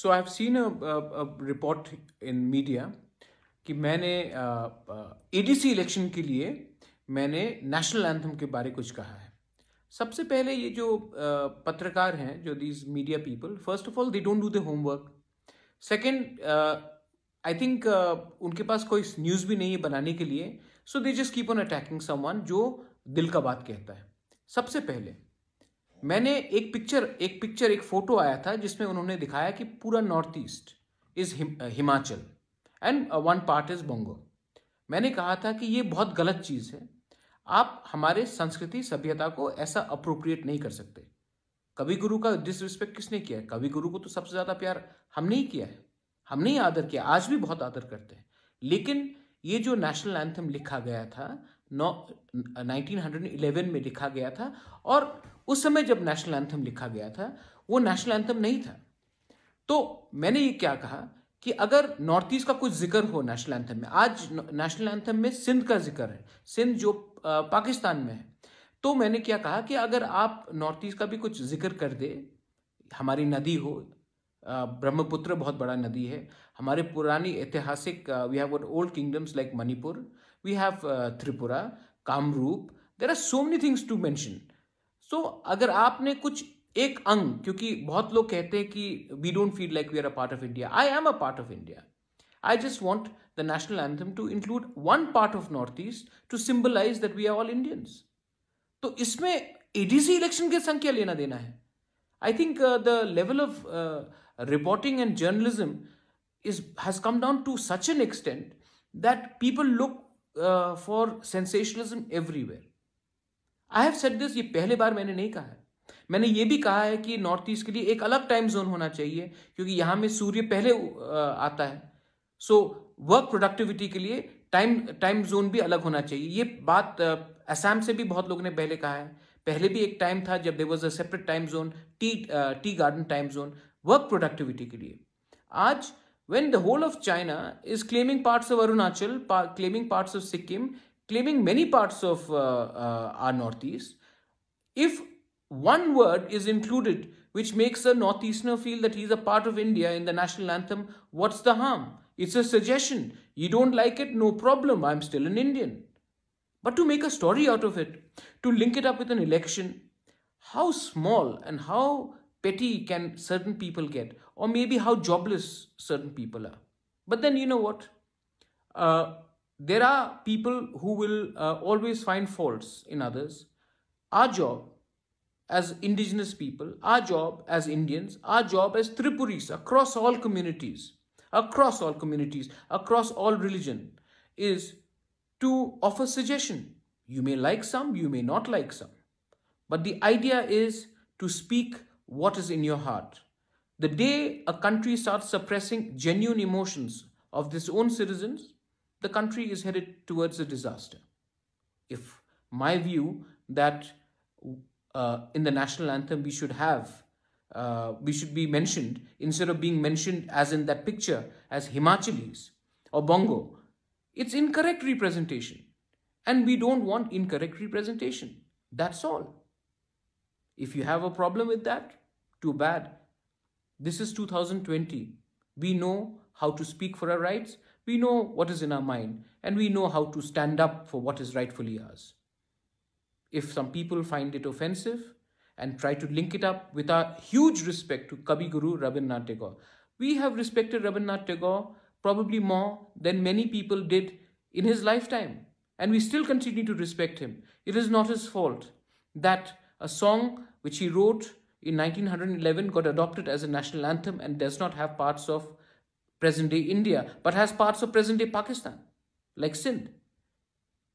So I have seen report in media कि मैंने EDC uh, election uh, के लिए मैंने नेशनल एंथम के बारे कुछ कहा है सबसे पहले ये जो uh, पत्रकार हैं जो these media people first of all they don't do the homework second I think उनके पास कोई न्यूज़ भी नहीं है बनाने के लिए so they just keep on attacking someone जो दिल का बात कहता है सबसे पहले मैंने एक पिक्चर एक पिक्चर एक फोटो आया था जिसमें उन्होंने दिखाया कि पूरा north east is Himachal and one part is Bongo मैंने कहा था कि ये बहुत गलत चीज़ है आप हमारे संस्कृति सभ्यता को ऐसा अप्रोप्रिएट नहीं कर सकते कवि गुरु का डिसरिस्पेक्ट किसने किया है कवि गुरु को तो सबसे ज़्यादा प्यार हमने ही किया है हमने ही आदर किया आज भी बहुत आदर करते हैं लेकिन ये जो नेशनल एंथम लिखा गया था नौ 1911 में लिखा गया था और उस समय जब नेशनल एंथम लिखा गया था वो नेशनल एंथम नहीं था तो मैंने ये क्या कहा कि अगर नॉर्थ ईस्ट का कुछ जिक्र हो नेशनल एंथम में आज नेशनल एंथम में सिंध का जिक्र है सिंध जो पाकिस्तान में है तो मैंने क्या कहा कि अगर आप नॉर्थ ईस्ट का भी कुछ जिक्र कर दे हमारी नदी हो ब्रह्मपुत्र बहुत बड़ा नदी है हमारे पुरानी ऐतिहासिक we have old kingdoms like Manipur we have Tripura Kamrup there are so many things to mention so अगर आपने कुछ एक अंग क्योंकि बहुत लोग कहते हैं कि we don't feel like we are a part of India I am a part of India I just want the national anthem to include one part of north east to symbolise that we are all Indians तो इसमें ADC election के संख्या लेना देना है I think the level of reporting and journalism is has come down to such an extent that people look uh, for sensationalism everywhere. I have said this ये पहले बार मैंने नहीं कहा है मैंने ये भी कहा है कि नॉर्थ ईस्ट के लिए एक अलग टाइम जोन होना चाहिए क्योंकि यहां में सूर्य पहले uh, आता है सो वर्क प्रोडक्टिविटी के लिए टाइम टाइम जोन भी अलग होना चाहिए ये बात असम uh, से भी बहुत लोगों ने पहले कहा है पहले भी एक टाइम था जब there was a separate time zone T T garden time zone work productivity के लिए आज when the whole of China is claiming parts of Arunachal, pa- claiming parts of Sikkim, claiming many parts of uh, uh, our Northeast, if one word is included which makes a Northeasterner feel that he's a part of India in the national anthem, what's the harm? It's a suggestion. You don't like it, no problem. I'm still an Indian. But to make a story out of it, to link it up with an election, how small and how petty can certain people get, or maybe how jobless certain people are. But then you know what? Uh, there are people who will uh, always find faults in others. Our job as indigenous people, our job as Indians, our job as Tripuris across all communities, across all communities, across all religion, is to offer suggestion. You may like some, you may not like some. But the idea is to speak what is in your heart. The day a country starts suppressing genuine emotions of its own citizens, the country is headed towards a disaster. If my view that uh, in the national anthem we should have, uh, we should be mentioned instead of being mentioned as in that picture as Himachalis or Bongo, it's incorrect representation. And we don't want incorrect representation. That's all. If you have a problem with that, too bad. This is 2020. We know how to speak for our rights, we know what is in our mind, and we know how to stand up for what is rightfully ours. If some people find it offensive and try to link it up with our huge respect to Kabi Guru Rabindranath Tagore, we have respected Rabindranath Tagore probably more than many people did in his lifetime, and we still continue to respect him. It is not his fault that a song which he wrote in 1911 got adopted as a national anthem and does not have parts of present day India but has parts of present day Pakistan, like Sindh.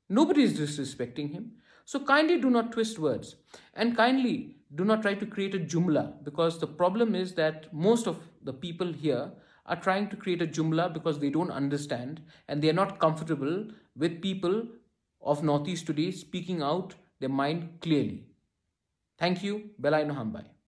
Nobody is disrespecting him. So kindly do not twist words and kindly do not try to create a jumla because the problem is that most of the people here are trying to create a jumla because they don't understand and they are not comfortable with people of Northeast today speaking out their mind clearly. Thank you, Belai Nohambai.